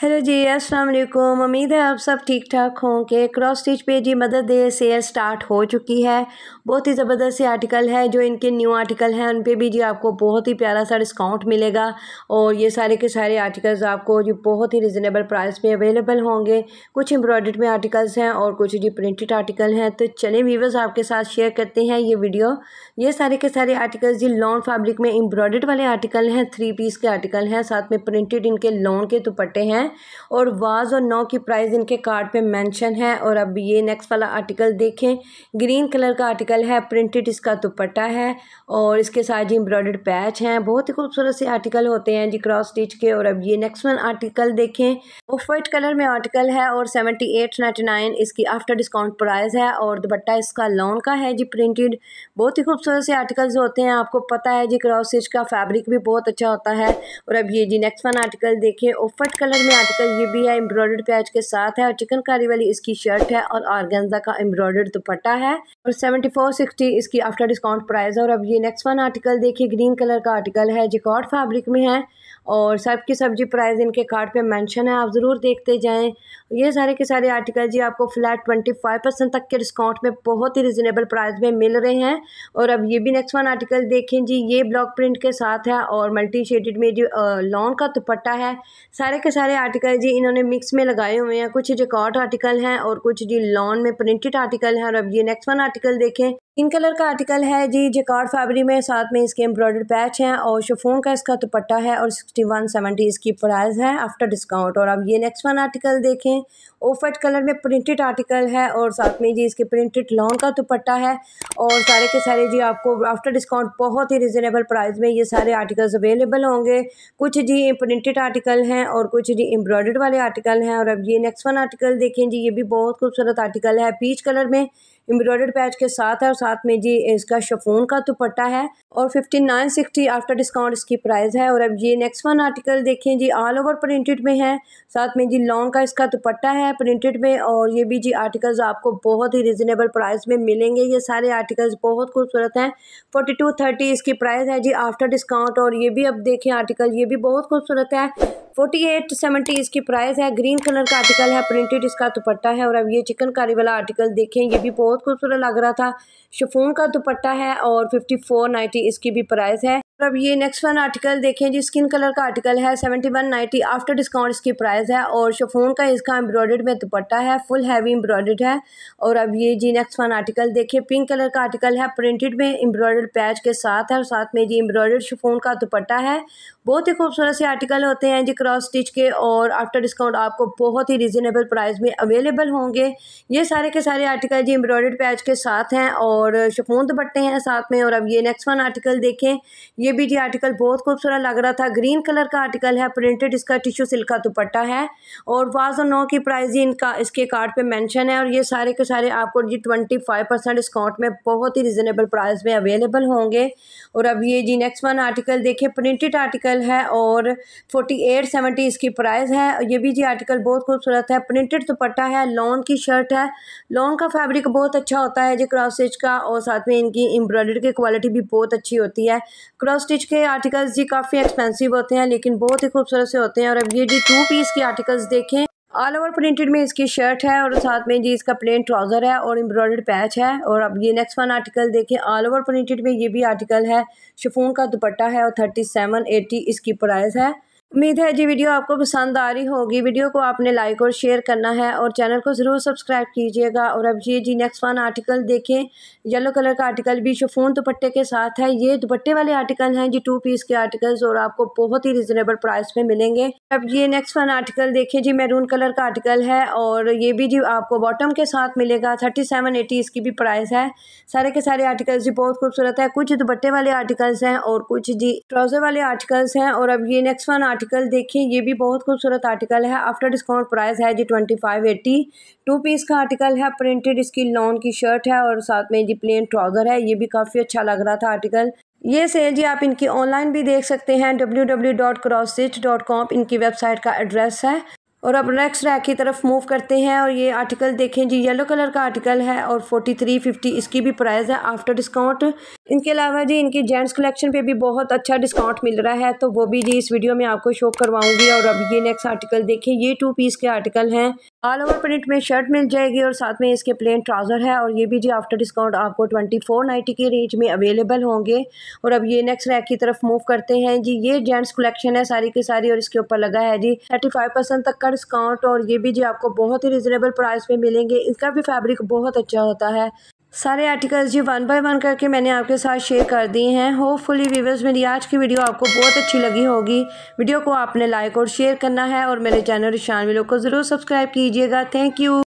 hello जी अस्सलाम वालेकुम उम्मीद है आप सब ठीक ठाक होंगे क्रॉस स्टिच पे जी मदर डे सेल स्टार्ट हो चुकी है बहुत ही ज़बरदस्त आर्टिकल है जो इनके न्यू आर्टिकल हैं उन पे भी जी आपको बहुत ही प्यारा सा डिस्काउंट मिलेगा और ये सारे के सारे आर्टिकल्स आपको जी बहुत ही रिजनेबल प्राइस में अवेलेबल होंगे कुछ एम्ब्रॉयड में आर्टिकल्स हैं और कुछ जी प्रिंटेड आर्टिकल हैं तो चले वीवर्स आपके साथ शेयर करते हैं ये वीडियो ये सारे के सारे आर्टिकल्स जी लॉन फैब्रिक में एम्ब्रॉयड वाले आर्टिकल हैं थ्री पीस के आर्टिकल हैं साथ में प्रिंटेड इनके लॉन के दुपट्टे हैं हैं और वाज और नौ की प्राइस इनके कार्ड पे मेंशन है और अब ये नेक्स्ट वाला आर्टिकल देखें ग्रीन कलर का आर्टिकल है प्रिंटेड इसका दुपट्टा है और इसके साथ जी एम्ब्रॉयड पैच हैं बहुत ही खूबसूरत से आर्टिकल होते हैं जी क्रॉस स्टिच के और अब ये नेक्स्ट वन आर्टिकल देखें ऑफ वाइट कलर में आर्टिकल है और सेवेंटी एट नाइन्टी नाइन इसकी आफ्टर डिस्काउंट प्राइस है और दुपट्टा इसका लॉन का है जी प्रिंटेड बहुत ही खूबसूरत से आर्टिकल्स होते हैं आपको पता है जी क्रॉस स्टिच का फैब्रिक भी बहुत अच्छा होता है और अब ये जी नेक्स्ट वन आर्टिकल देखें ऑफ वाइट कलर में आर्टिकल ये भी है एम्ब्रॉयडर्ड प्याज के साथ है और चिकनकारी वाली इसकी शर्ट है और ऑर्गेंजा का एम्ब्रॉयडर्ड दुपट्टा है और सेवेंटी फोर सिक्सटी इसकी आफ्टर डिस्काउंट प्राइस है और अब ये नेक्स्ट वन आर्टिकल देखिए ग्रीन कलर का आर्टिकल है जिकॉट फैब्रिक में है और सब की सब्जी प्राइस इनके कार्ड पे मेंशन है आप ज़रूर देखते जाएं ये सारे के सारे आर्टिकल जी आपको फ्लैट ट्वेंटी फाइव परसेंट तक के डिस्काउंट में बहुत ही रिजनेबल प्राइस में मिल रहे हैं और अब ये भी नेक्स्ट वन आर्टिकल देखें जी ये ब्लॉक प्रिंट के साथ है और मल्टी शेडेड में जो लॉन का दुपट्टा है सारे के सारे आर्टिकल जी इन्होंने मिक्स में लगाए हुए हैं कुछ जिकॉट आर्टिकल हैं और कुछ जी लॉन में प्रिंटेड आर्टिकल हैं और अब ये नेक्स्ट वन आर्टिकल देखें इन कलर का आर्टिकल है जी जेकार्ड फैब्रिक में साथ में इसके एम्ब्रॉयडर पैच हैं और शोफोन का इसका दुपट्टा है और सिक्सटी वन सेवेंटी इसकी प्राइस है आफ्टर डिस्काउंट और अब ये नेक्स्ट वन आर्टिकल देखें ओफट कलर में प्रिंटेड आर्टिकल है और साथ में जी इसके प्रिंटेड लॉन्ग का दुपट्टा है और सारे के सारे जी आपको आफ्टर डिस्काउंट बहुत ही रिजनेबल प्राइस में ये सारे आर्टिकल्स अवेलेबल होंगे कुछ जी प्रिंटेड आर्टिकल हैं और कुछ जी एम्ब्रॉयडर्ड वाले आर्टिकल हैं और अब ये नेक्स्ट वन आर्टिकल देखें जी ये भी बहुत खूबसूरत आर्टिकल है पीच कलर में एम्ब्रॉयडर्ड पैच के साथ है और साथ में जी इसका शफोन का दुपट्टा है और fifty nine sixty after discount इसकी प्राइस है और अब ये नेक्स्ट वन आर्टिकल देखें जी ऑल ओवर प्रिंटेड में है साथ में जी लॉन्ग का इसका दुपट्टा है प्रिंटेड में और ये भी जी आर्टिकल्स आपको बहुत ही रिजनेबल प्राइस में मिलेंगे ये सारे आर्टिकल्स बहुत खूबसूरत हैं फोर्टी टू थर्टी इसकी प्राइस है जी आफ्टर डिस्काउंट और ये भी अब देखें आर्टिकल ये भी बहुत खूबसूरत है फोर्टी एट सेवेंटी इसकी प्राइस है ग्रीन कलर का आर्टिकल है प्रिंटेड इसका दुपट्टा है और अब ये चिकनकारी वाला आर्टिकल देखें ये भी बहुत बहुत खूबसूरत लग रहा था शफून का दुपट्टा है और फिफ्टी फोर नाइन्टी इसकी भी प्राइस है अब ये नेक्स्ट वन आर्टिकल देखें जी स्किन कलर का आर्टिकल है seventy one ninety after discount इसकी प्राइस है और शफोन का इसका एम्ब्रॉयड में दुपट्टा है फुल हैवी एम्ब्रॉयड है और अब ये जी नेक्स्ट वन आर्टिकल देखें पिंक कलर का आर्टिकल है प्रिंटेड में एम्ब्रॉयड पैच के साथ है और साथ में जी एम्ब्रॉयड शफोन का दुपट्टा है बहुत ही खूबसूरत से आर्टिकल होते हैं जी क्रॉस स्टिच के और आफ्टर डिस्काउंट आपको बहुत ही रिजनेबल प्राइस में अवेलेबल होंगे ये सारे के सारे आर्टिकल जी एम्ब्रॉयड पैच के साथ हैं और शफोन दुपट्टे हैं साथ में और अब ये नेक्स्ट वन आर्टिकल देखें ये भी जी आर्टिकल बहुत खूबसूरत लग रहा था ग्रीन कलर का आर्टिकल है प्रिंटेड इसका टिश्यू सिल्क का दुपट्टा है और वाज और नौ की प्राइस ही इनका इसके कार्ड पे मेंशन है और ये सारे के सारे आपको जी ट्वेंटी फाइव परसेंट डिस्काउंट में बहुत ही रिजनेबल प्राइस में अवेलेबल होंगे और अब ये जी नेक्स्ट वन आर्टिकल देखिए प्रिंटेड आर्टिकल है और फोर्टी एट सेवेंटी इसकी प्राइस है ये भी जी आर्टिकल बहुत खूबसूरत है प्रिंटेड दुपट्टा है लॉन्ग की शर्ट है लॉन्ग का फैब्रिक बहुत अच्छा होता है जी क्रॉसेज का और साथ में इनकी एम्ब्रॉयडरी की क्वालिटी भी बहुत अच्छी होती है क्रॉस क्रॉस स्टिच के आर्टिकल्स जी काफ़ी एक्सपेंसिव होते हैं लेकिन बहुत ही खूबसूरत से होते हैं और अब ये जी टू पीस के आर्टिकल्स देखें ऑल ओवर प्रिंटेड में इसकी शर्ट है और साथ में जी इसका प्लेन ट्राउज़र है और एम्ब्रॉयडर्ड पैच है और अब ये नेक्स्ट वन आर्टिकल देखें ऑल ओवर प्रिंटेड में ये भी आर्टिकल है शिफोन का दुपट्टा है और थर्टी सेवन एटी इसकी प्राइस है उम्मीद है जी वीडियो आपको पसंद आ रही होगी वीडियो को आपने लाइक और शेयर करना है और चैनल को ज़रूर सब्सक्राइब कीजिएगा और अब ये जी नेक्स्ट वन आर्टिकल देखें येलो कलर का आर्टिकल भी शफून दुपट्टे के साथ है ये दुपट्टे वाले आर्टिकल हैं जी टू पीस के आर्टिकल्स और आपको बहुत ही रिजनेबल प्राइस में मिलेंगे अब ये नेक्स्ट वन आर्टिकल देखें जी मैरून कलर का आर्टिकल है और ये भी जी आपको बॉटम के साथ मिलेगा थर्टी सेवन एटी इसकी भी प्राइस है सारे के सारे आर्टिकल्स जी बहुत खूबसूरत है कुछ दुपट्टे वाले आर्टिकल्स हैं और कुछ जी ट्राउज़र वाले आर्टिकल्स हैं और अब ये नेक्स्ट वन आर्टिकल आर्टिकल देखें ये भी बहुत खूबसूरत आर्टिकल है आफ्टर डिस्काउंट प्राइस है जी twenty five eighty two piece का आर्टिकल है प्रिंटेड इसकी लॉन की शर्ट है और साथ में जी प्लेन ट्राउज़र है ये भी काफ़ी अच्छा लग रहा था आर्टिकल ये सेल जी आप इनकी ऑनलाइन भी देख सकते हैं W W dot cross dot com इनकी वेबसाइट का एड्रेस है और अब नेक्स्ट रैक की तरफ मूव करते हैं और ये आर्टिकल देखें जी येलो कलर का आर्टिकल है और फोर्टी थ्री फिफ्टी इसकी भी प्राइस है आफ्टर डिस्काउंट इनके अलावा जी इनकी जेंट्स कलेक्शन पे भी बहुत अच्छा डिस्काउंट मिल रहा है तो वो भी जी इस वीडियो में आपको शो करवाऊंगी और अब ये नेक्स्ट आर्टिकल देखें ये टू पीस के आर्टिकल हैं ऑल ओवर प्रिंट में शर्ट मिल जाएगी और साथ में इसके प्लेन ट्राउज़र है और ये भी जी आफ्टर डिस्काउंट आपको ट्वेंटी फोर नाइन्टी की रेंज में अवेलेबल होंगे और अब ये नेक्स्ट रैक की तरफ मूव करते हैं जी ये जेंट्स कलेक्शन है सारी की सारी और इसके ऊपर लगा है जी थर्टी फाइव परसेंट तक का डिस्काउंट और ये भी जी आपको बहुत ही रिजनेबल प्राइस में मिलेंगे इसका भी फैब्रिक बहुत अच्छा होता है सारे आर्टिकल्स जी वन बाय वन करके मैंने आपके साथ शेयर कर दिए हैं होपफुली व्यूवर्स मेरी आज की वीडियो आपको बहुत अच्छी लगी होगी वीडियो को आपने लाइक और शेयर करना है और मेरे चैनल रिशान वीलो को ज़रूर सब्सक्राइब कीजिएगा थैंक यू